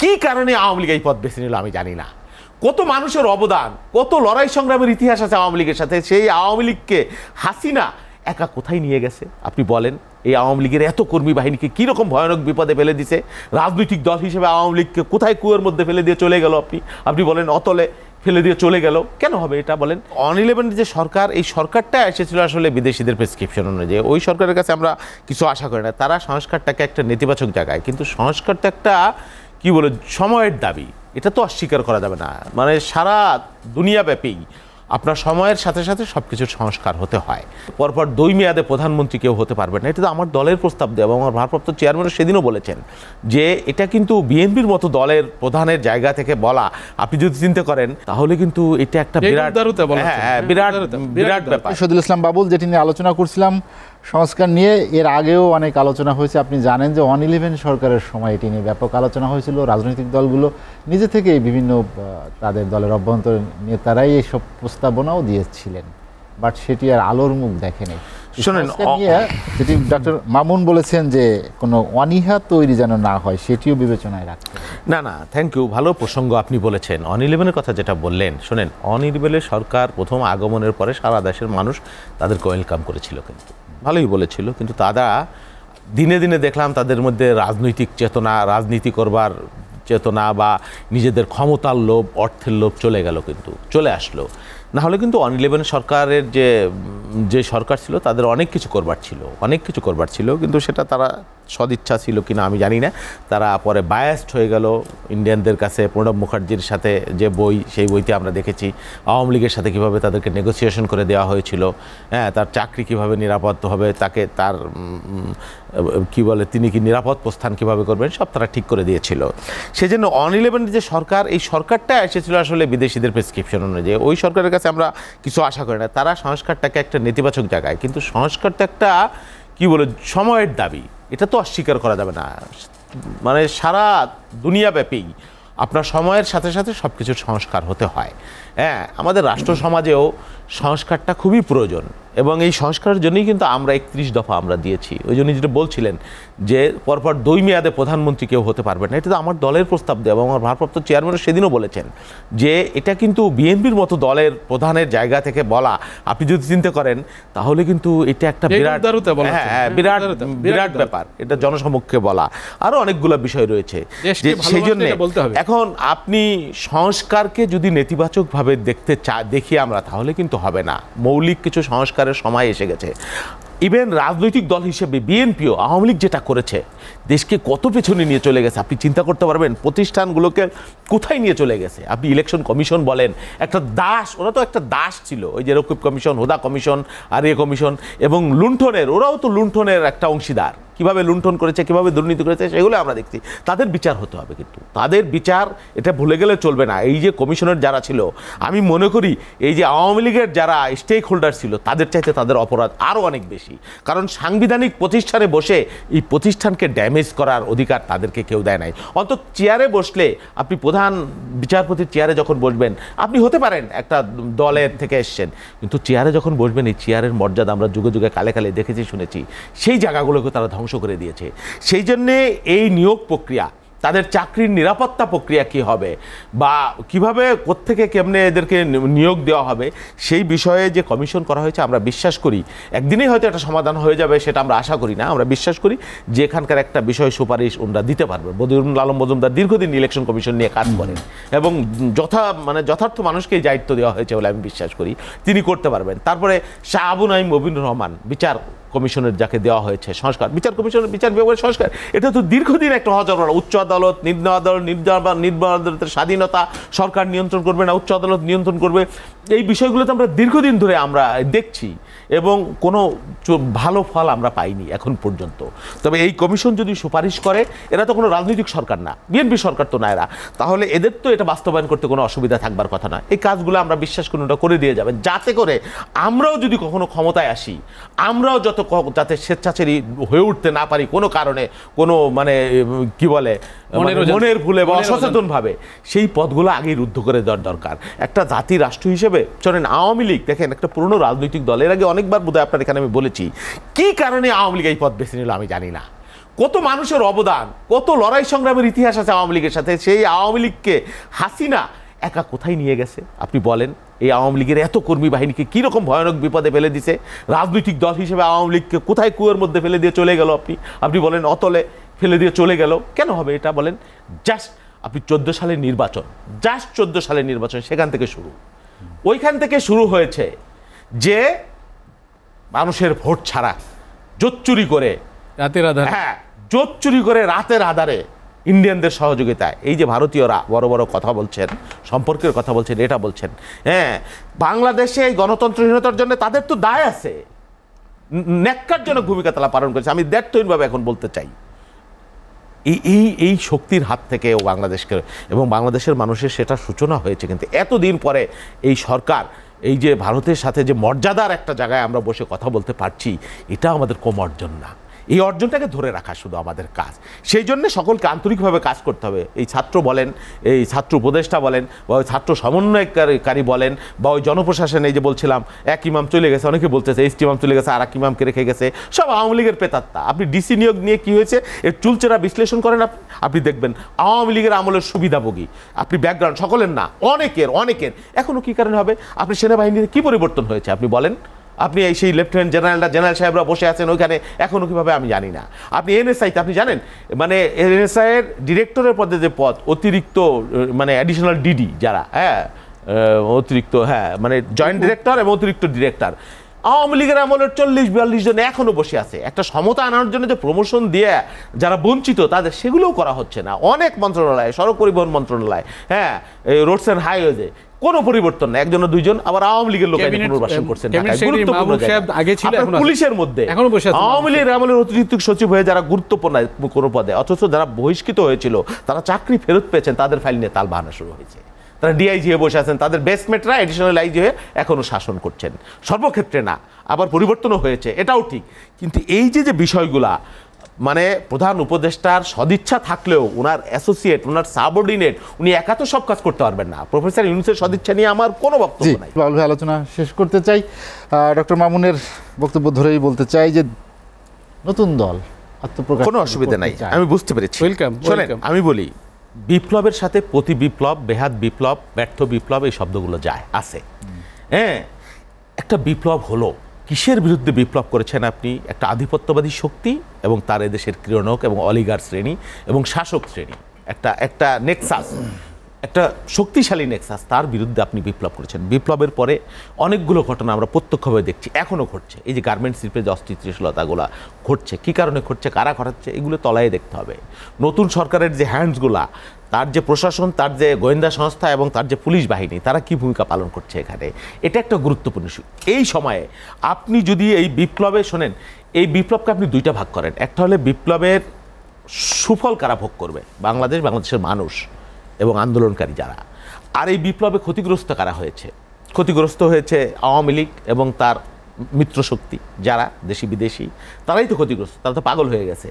কি কারণে আওয়ামী লীগ এই পথ বেছে নিল আমি জানি না কত মানুষের অবদান কত লড়াই সংগ্রামের ইতিহাস আছে আওয়ামী লীগের সাথে সেই আওয়ামী লীগকে হাসিনা একা কোথায় নিয়ে গেছে আপনি বলেন এই আওয়ামী লীগের এত কর্মী বাহিনীকে কীরকম ভয়ানক বিপদে ফেলে দিছে রাজনৈতিক দল হিসেবে আওয়ামী লীগকে কোথায় কুয়োর মধ্যে ফেলে দিয়ে চলে গেল আপনি আপনি বলেন অতলে ফেলে দিয়ে চলে গেল কেন হবে এটা বলেন অন ইলেভেন যে সরকার এই সরকারটা এসেছিল আসলে বিদেশিদের প্রেসক্রিপশন অনুযায়ী ওই সরকারের কাছে আমরা কিছু আশা করি না তারা সংস্কারটাকে একটা নেতিবাচক জায়গায় কিন্তু সংস্কারটা একটা কি বলে সময়ের দাবি এটা তো অস্বীকার করা যাবে না মানে সারা দুনিয়াব্যাপী আপনার সময়ের সাথে সাথে সব কিছুর সংস্কার হতে হয় পরপর দুই মেয়াদে প্রধানমন্ত্রী কেউ হতে পারবে না এটা তো আমার দলের প্রস্তাব দেওয়া এবং আমার ভারপ্রাপ্ত চেয়ারম্যানও সেদিনও বলেছেন যে এটা কিন্তু বিএনপির মতো দলের প্রধানের জায়গা থেকে বলা আপনি যদি চিন্তা করেন তাহলে কিন্তু এটা একটা বিরাট হ্যাঁ, হ্যাঁ, বিরাট বিরাট ব্যাপার ইসলাম বাবুল যেটি নিয়ে আলোচনা করছিলাম সংস্কার নিয়ে এর আগেও অনেক আলোচনা হয়েছে আপনি জানেন যে ওয়ান ইলেভেন সরকারের সময় এটি নিয়ে ব্যাপক আলোচনা হয়েছিল রাজনৈতিক দলগুলো নিজে থেকে বিভিন্ন তাদের দলের অভ্যন্তরীণ নেতারাই এইসব প্রস্তাবনাও দিয়েছিলেন বাট সেটি আর আলোর মুখ দেখেনি শোনেন যেটি ডক্টর মামুন বলেছেন যে কোনো অনীহা তৈরি যেন না হয় সেটিও বিবেচনায় রাখতে না না থ্যাংক ইউ ভালো প্রসঙ্গ আপনি বলেছেন অনিলেভেনের কথা যেটা বললেন শোনেন অনিলেভেনের সরকার প্রথম আগমনের পরে সারা দেশের মানুষ তাদেরকে ওয়েলকাম করেছিল কিন্তু ভালোই বলেছিল কিন্তু তারা দিনে দিনে দেখলাম তাদের মধ্যে রাজনৈতিক চেতনা রাজনীতি করবার চেতনা বা নিজেদের ক্ষমতার লোভ অর্থের লোভ চলে গেল কিন্তু চলে আসলো না হলে কিন্তু অন ইলেভেন সরকারের যে যে সরকার ছিল তাদের অনেক কিছু করবার ছিল অনেক কিছু করবার ছিল কিন্তু সেটা তারা সদিচ্ছা ছিল কিনা আমি জানি না তারা পরে বায়াস্ট হয়ে গেল ইন্ডিয়ানদের কাছে প্রণব মুখার্জির সাথে যে বই সেই বইতে আমরা দেখেছি আওয়ামী লীগের সাথে কিভাবে তাদেরকে নেগোসিয়েশন করে দেওয়া হয়েছিল হ্যাঁ তার চাকরি কিভাবে নিরাপদ হবে তাকে তার কি বলে তিনি কি নিরাপদ প্রস্থান কিভাবে করবেন সব তারা ঠিক করে দিয়েছিল সেজন্য অন ইলেভেনের যে সরকার এই সরকারটা এসেছিল আসলে বিদেশিদের প্রেসক্রিপশন অনুযায়ী ওই সরকারের কাছে আমরা কিছু আশা করি না তারা সংস্কারটাকে একটা নেতিবাচক জায়গায় কিন্তু সংস্কারটা একটা কী বলে সময়ের দাবি এটা তো অস্বীকার করা যাবে না মানে সারা দুনিয়াব্যাপী আপনার সময়ের সাথে সাথে সব কিছুর সংস্কার হতে হয় হ্যাঁ আমাদের রাষ্ট্র সমাজেও সংস্কারটা খুবই প্রয়োজন এবং এই সংস্কারের জন্যই কিন্তু আমরা একত্রিশ দফা আমরা দিয়েছি ওই জন্য যেটা বলছিলেন যে পরপর দুই মেয়াদে প্রধানমন্ত্রী কেউ হতে পারবেন না এটা তো আমার দলের প্রস্তাব দেয় এবং আমার ভারপ্রাপ্ত চেয়ারম্যানও সেদিনও বলেছেন যে এটা কিন্তু বিএনপির মতো দলের প্রধানের জায়গা থেকে বলা আপনি যদি চিন্তা করেন তাহলে কিন্তু এটা একটা বিরাট হ্যাঁ হ্যাঁ বিরাট বিরাট ব্যাপার এটা জনসমক্ষে বলা আরও অনেকগুলো বিষয় রয়েছে সেই জন্য এখন আপনি সংস্কারকে যদি নেতিবাচকভাবে এইভাবে দেখতে চা দেখি আমরা তাহলে কিন্তু হবে না মৌলিক কিছু সংস্কারের সময় এসে গেছে ইভেন রাজনৈতিক দল হিসেবে বিএনপিও আওয়ামী লীগ যেটা করেছে দেশকে কত পেছনে নিয়ে চলে গেছে আপনি চিন্তা করতে পারবেন প্রতিষ্ঠানগুলোকে কোথায় নিয়ে চলে গেছে আপনি ইলেকশন কমিশন বলেন একটা দাস ওরা তো একটা দাস ছিল ওই যে রকিব কমিশন হোদা কমিশন আর এ কমিশন এবং লুণ্ঠনের ওরাও তো লুণ্ঠনের একটা অংশীদার কীভাবে লুণ্ঠন করেছে কীভাবে দুর্নীতি করেছে সেগুলো আমরা দেখছি তাদের বিচার হতে হবে কিন্তু তাদের বিচার এটা ভুলে গেলে চলবে না এই যে কমিশনের যারা ছিল আমি মনে করি এই যে আওয়ামী লীগের যারা স্টেক হোল্ডার ছিল তাদের চাইতে তাদের অপরাধ আরও অনেক বেশি কারণ সাংবিধানিক প্রতিষ্ঠানে বসে এই প্রতিষ্ঠানকে ড্যামেজ মিস করার অধিকার তাদেরকে কেউ দেয় নাই অন্তত চেয়ারে বসলে আপনি প্রধান বিচারপতির চেয়ারে যখন বসবেন আপনি হতে পারেন একটা দলের থেকে এসছেন কিন্তু চেয়ারে যখন বসবেন এই চেয়ারের মর্যাদা আমরা যুগে যুগে কালে কালে দেখেছি শুনেছি সেই জায়গাগুলোকে তারা ধ্বংস করে দিয়েছে সেই জন্যে এই নিয়োগ প্রক্রিয়া তাদের চাকরির নিরাপত্তা প্রক্রিয়া কি হবে বা কিভাবে কোত্থেকে কেমনে এদেরকে নিয়োগ দেওয়া হবে সেই বিষয়ে যে কমিশন করা হয়েছে আমরা বিশ্বাস করি একদিনেই হয়তো একটা সমাধান হয়ে যাবে সেটা আমরা আশা করি না আমরা বিশ্বাস করি যে এখানকার একটা বিষয় সুপারিশ ওনারা দিতে পারবে বদিউল আলম মজুমদার দীর্ঘদিন ইলেকশন কমিশন নিয়ে কাজ করেন এবং যথা মানে যথার্থ মানুষকেই দায়িত্ব দেওয়া হয়েছে বলে আমি বিশ্বাস করি তিনি করতে পারবেন তারপরে শাহ আবু নাইম রহমান বিচার কমিশনের যাকে দেওয়া হয়েছে সংস্কার বিচার কমিশনের বিচার বিভাগের সংস্কার এটা তো দীর্ঘদিন একটা হজর উচ্চ আদালত নিম্ন আদালত নির্বাচন আদালতের স্বাধীনতা সরকার নিয়ন্ত্রণ করবে না উচ্চ আদালত নিয়ন্ত্রণ করবে এই বিষয়গুলো তো আমরা দীর্ঘদিন ধরে আমরা দেখছি এবং কোনো ভালো ফল আমরা পাইনি এখন পর্যন্ত তবে এই কমিশন যদি সুপারিশ করে এরা তো কোনো রাজনৈতিক সরকার না বিএনপি সরকার তো না এরা তাহলে এদের তো এটা বাস্তবায়ন করতে কোনো অসুবিধা থাকবার কথা না এই কাজগুলো আমরা বিশ্বাস কোনোটা করে দিয়ে যাবে যাতে করে আমরাও যদি কখনো ক্ষমতায় আসি আমরাও যত যাতে স্বেচ্ছাচারী হয়ে উঠতে না পারি কোনো কারণে কোনো মানে কি বলে মানে মনের ভুলে বা অসচেতনভাবে সেই পদগুলো আগে রুদ্ধ করে দেওয়ার দরকার একটা জাতি রাষ্ট্র হিসেবে চলেন আওয়ামী লীগ দেখেন একটা পুরনো রাজনৈতিক দলের আগে অনেকবার বোধহয় আপনার এখানে আমি বলেছি কি কারণে আওয়ামী লীগ এই পদ বেছে নিল আমি জানি না কত মানুষের অবদান কত লড়াই সংগ্রামের ইতিহাস আছে আওয়ামী লীগের সাথে সেই আওয়ামী লীগকে হাসিনা একা কোথায় নিয়ে গেছে আপনি বলেন এই আওয়ামী লীগের এত কর্মী বাহিনীকে কীরকম ভয়ানক বিপদে ফেলে দিছে রাজনৈতিক দল হিসেবে আওয়ামী লীগকে কোথায় কুয়ের মধ্যে ফেলে দিয়ে চলে গেল আপনি আপনি বলেন অতলে ফেলে দিয়ে চলে গেল কেন হবে এটা বলেন জাস্ট আপনি চোদ্দো সালের নির্বাচন জাস্ট চোদ্দো সালের নির্বাচন সেখান থেকে শুরু ওইখান থেকে শুরু হয়েছে যে মানুষের ভোট ছাড়া জোর চুরি করে রাতের আধারে হ্যাঁ জোট চুরি করে রাতের আধারে ইন্ডিয়ানদের সহযোগিতায় এই যে ভারতীয়রা বড় বড় কথা বলছেন সম্পর্কের কথা বলছেন এটা বলছেন হ্যাঁ বাংলাদেশে এই গণতন্ত্রহীনতার জন্য তাদের তো দায় আছে ন্যাক্কারজনক ভূমিকা তারা পালন করেছে আমি দ্ব্যর্থহীনভাবে এখন বলতে চাই এই এই এই শক্তির হাত থেকে ও বাংলাদেশকে এবং বাংলাদেশের মানুষের সেটা সূচনা হয়েছে কিন্তু এতদিন পরে এই সরকার এই যে ভারতের সাথে যে মর্যাদার একটা জায়গায় আমরা বসে কথা বলতে পারছি এটা আমাদের কম অর্জন না এই অর্জনটাকে ধরে রাখা শুধু আমাদের কাজ সেই জন্যে সকলকে আন্তরিকভাবে কাজ করতে হবে এই ছাত্র বলেন এই ছাত্র উপদেষ্টা বলেন বা ওই ছাত্র সমন্বয়কারী বলেন বা ওই জনপ্রশাসনে এই যে বলছিলাম এক ইমাম চলে গেছে অনেকে বলতেছে এসটি ইমাম চলে গেছে আর এক ইমামকে রেখে গেছে সব আওয়ামী লীগের পেতাত্তা আপনি ডিসি নিয়োগ নিয়ে কি হয়েছে এর চুলচেরা বিশ্লেষণ করেন আপনি আপনি দেখবেন আওয়ামী লীগের আমলের সুবিধাভোগী আপনি ব্যাকগ্রাউন্ড সকলের না অনেকের অনেকের এখনও কী কারণে হবে আপনি সেনাবাহিনীতে কী পরিবর্তন হয়েছে আপনি বলেন আপনি এই সেই লেফটেন্যান্ট জেনারেলরা জেনারেল সাহেবরা বসে আছেন ওইখানে এখনও কীভাবে আমি জানি না আপনি এনএসআইতে আপনি জানেন মানে এনএসআইয়ের ডিরেক্টরের পদে যে পদ অতিরিক্ত মানে অ্যাডিশনাল ডিডি যারা হ্যাঁ অতিরিক্ত হ্যাঁ মানে জয়েন্ট ডিরেক্টর এবং অতিরিক্ত ডিরেক্টর আওয়ামী লীগের আমলের চল্লিশ বিয়াল্লিশ জন এখনও বসে আছে একটা সমতা আনার জন্য যে প্রমোশন দিয়ে যারা বঞ্চিত তাদের সেগুলোও করা হচ্ছে না অনেক মন্ত্রণালয় সড়ক পরিবহন মন্ত্রণালয় হ্যাঁ রোডস অ্যান্ড হাইওয়ে কোনো পরিবর্তন না একজন দুইজন আবার আওয়ামী লীগের লোক পুনর্বাসন করছেন পুলিশের মধ্যে আওয়ামী লীগের আমলের অতিরিক্ত সচিব হয়ে যারা গুরুত্বপূর্ণ কোনো পদে অথচ যারা বহিষ্কৃত হয়েছিল তারা চাকরি ফেরত পেয়েছেন তাদের ফাইল নিয়ে তাল বাহানা শুরু হয়েছে তারা ডিআইজি হয়ে বসে আছেন তাদের বেসমেটরা এডিশনাল আইজি হয়ে এখনও শাসন করছেন সর্বক্ষেত্রে না আবার পরিবর্তনও হয়েছে এটাও ঠিক কিন্তু এই যে যে বিষয়গুলা মানে প্রধান উপদেষ্টার সদিচ্ছা থাকলেও ওনার অ্যাসোসিয়েট ওনার সাবঅর্ডিনেট উনি একা তো সব কাজ করতে পারবেন না প্রফেসর ইউনুসের সদিচ্ছা নিয়ে আমার কোনো বক্তব্য নাই আলোচনা শেষ করতে চাই ডক্টর মামুনের বক্তব্য ধরেই বলতে চাই যে নতুন দল আত্মপ্রকাশ কোনো অসুবিধা নাই আমি বুঝতে পেরেছি ওয়েলকাম আমি বলি বিপ্লবের সাথে প্রতি বিপ্লব বেহাত বিপ্লব ব্যর্থ বিপ্লব এই শব্দগুলো যায় আছে হ্যাঁ একটা বিপ্লব হলো কিসের বিরুদ্ধে বিপ্লব করেছেন আপনি একটা আধিপত্যবাদী শক্তি এবং তার এদেশের ক্রীড়নক এবং অলিগার শ্রেণী এবং শাসক শ্রেণী একটা একটা নেক্সাস একটা শক্তিশালী নেক্সাস তার বিরুদ্ধে আপনি বিপ্লব করেছেন বিপ্লবের পরে অনেকগুলো ঘটনা আমরা প্রত্যক্ষভাবে দেখছি এখনও ঘটছে এই যে গার্মেন্টস শিল্পে যে অস্থিতিশীলতাগুলো ঘটছে কী কারণে ঘটছে কারা ঘটাচ্ছে এগুলো তলায় দেখতে হবে নতুন সরকারের যে হ্যান্ডসগুলা তার যে প্রশাসন তার যে গোয়েন্দা সংস্থা এবং তার যে পুলিশ বাহিনী তারা কি ভূমিকা পালন করছে এখানে এটা একটা গুরুত্বপূর্ণ ইস্যু এই সময়ে আপনি যদি এই বিপ্লবে শোনেন এই বিপ্লবকে আপনি দুইটা ভাগ করেন একটা হলে বিপ্লবের সুফল কারা ভোগ করবে বাংলাদেশ বাংলাদেশের মানুষ এবং আন্দোলনকারী যারা আর এই বিপ্লবে ক্ষতিগ্রস্ত কারা হয়েছে ক্ষতিগ্রস্ত হয়েছে আওয়ামী লীগ এবং তার মিত্রশক্তি যারা দেশি বিদেশি তারাই তো ক্ষতিগ্রস্ত তারা তো পাগল হয়ে গেছে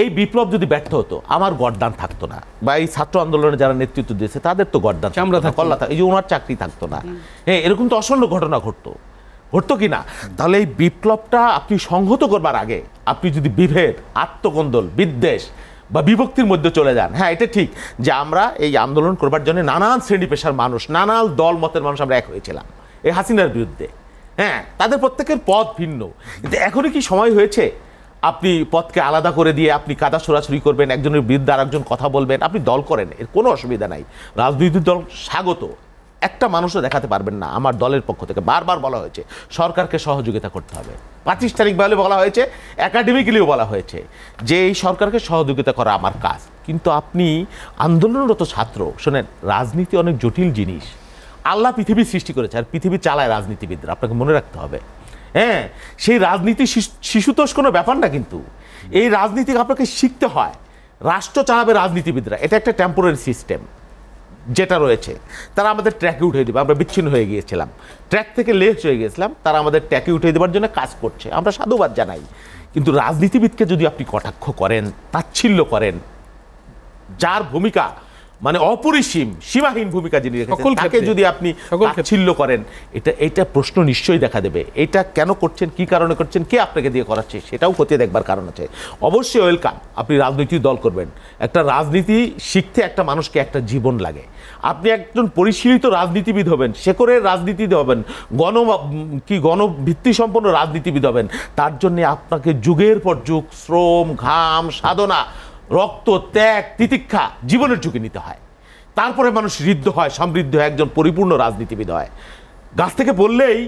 এই বিপ্লব যদি ব্যর্থ হতো আমার গড্ডান থাকতো না বা এই ছাত্র আন্দোলনে যারা নেতৃত্ব দিয়েছে তাদের তো গড্ডান আমরা কল্লা এই যে ওনার চাকরি থাকতো না হ্যাঁ এরকম তো অসন্ন ঘটনা ঘটতো ঘটতো কি না তাহলে এই বিপ্লবটা আপনি সংহত করবার আগে আপনি যদি বিভেদ আত্মকন্দল বিদ্বেষ বা বিভক্তির মধ্যে চলে যান হ্যাঁ এটা ঠিক যে আমরা এই আন্দোলন করবার জন্য নানান শ্রেণী পেশার মানুষ নানান দল মতের মানুষ আমরা এক হয়েছিলাম এই হাসিনার বিরুদ্ধে হ্যাঁ তাদের প্রত্যেকের পথ ভিন্ন কিন্তু এখনই কি সময় হয়েছে আপনি পথকে আলাদা করে দিয়ে আপনি কাদা ছোড়াছড়ি করবেন একজনের বিরুদ্ধে আর একজন কথা বলবেন আপনি দল করেন এর কোনো অসুবিধা নাই রাজনৈতিক দল স্বাগত একটা মানুষও দেখাতে পারবেন না আমার দলের পক্ষ থেকে বারবার বলা হয়েছে সরকারকে সহযোগিতা করতে হবে পঁচিশ তারিখ বলে বলা হয়েছে একাডেমিক্যালিও বলা হয়েছে যে এই সরকারকে সহযোগিতা করা আমার কাজ কিন্তু আপনি আন্দোলনরত ছাত্র শোনেন রাজনীতি অনেক জটিল জিনিস আল্লাহ পৃথিবী সৃষ্টি করেছে আর পৃথিবী চালায় রাজনীতিবিদরা আপনাকে মনে রাখতে হবে হ্যাঁ সেই রাজনীতি শিশুতোষ কোনো ব্যাপার না কিন্তু এই রাজনীতি আপনাকে শিখতে হয় রাষ্ট্র চালাবে রাজনীতিবিদরা এটা একটা টেম্পোরারি সিস্টেম যেটা রয়েছে তারা আমাদের ট্র্যাকে উঠিয়ে দেবে আমরা বিচ্ছিন্ন হয়ে গিয়েছিলাম ট্র্যাক থেকে লেস হয়ে গিয়েছিলাম তারা আমাদের ট্র্যাকে উঠিয়ে দেওয়ার জন্য কাজ করছে আমরা সাধুবাদ জানাই কিন্তু রাজনীতিবিদকে যদি আপনি কটাক্ষ করেন তাচ্ছিল্য করেন যার ভূমিকা মানে অপরিসীম সীমাহীন ভূমিকা যিনি রেখেছেন তাকে যদি আপনি ছিল্ল করেন এটা এটা প্রশ্ন নিশ্চয়ই দেখা দেবে এটা কেন করছেন কি কারণে করছেন কে আপনাকে দিয়ে করাচ্ছে সেটাও খতিয়ে দেখবার কারণ আছে অবশ্যই ওয়েলকাম আপনি রাজনীতি দল করবেন একটা রাজনীতি শিখতে একটা মানুষকে একটা জীবন লাগে আপনি একজন পরিশীলিত রাজনীতিবিদ হবেন সে করে রাজনীতিবিদ হবেন গণ কি গণভিত্তি সম্পন্ন রাজনীতিবিদ হবেন তার জন্যে আপনাকে যুগের পর যুগ শ্রম ঘাম সাধনা রক্ত ত্যাগ তিতিক্ষা জীবনের ঝুঁকি নিতে হয় তারপরে মানুষ ঋদ্ধ হয় সমৃদ্ধ হয় একজন পরিপূর্ণ রাজনীতিবিদ হয় গাছ থেকে বললেই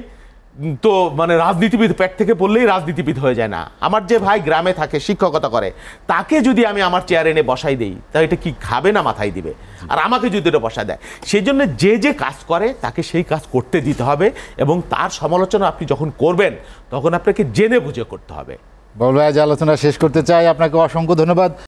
তো মানে রাজনীতিবিদ পেট থেকে বললেই রাজনীতিবিদ হয়ে যায় না আমার যে ভাই গ্রামে থাকে শিক্ষকতা করে তাকে যদি আমি আমার চেয়ারে এনে বসাই দিই তাহলে এটা কি খাবে না মাথায় দিবে আর আমাকে যদি এটা বসায় দেয় সেই জন্য যে যে কাজ করে তাকে সেই কাজ করতে দিতে হবে এবং তার সমালোচনা আপনি যখন করবেন তখন আপনাকে জেনে বুঝে করতে হবে আজ আলোচনা শেষ করতে চাই আপনাকে অসংখ্য ধন্যবাদ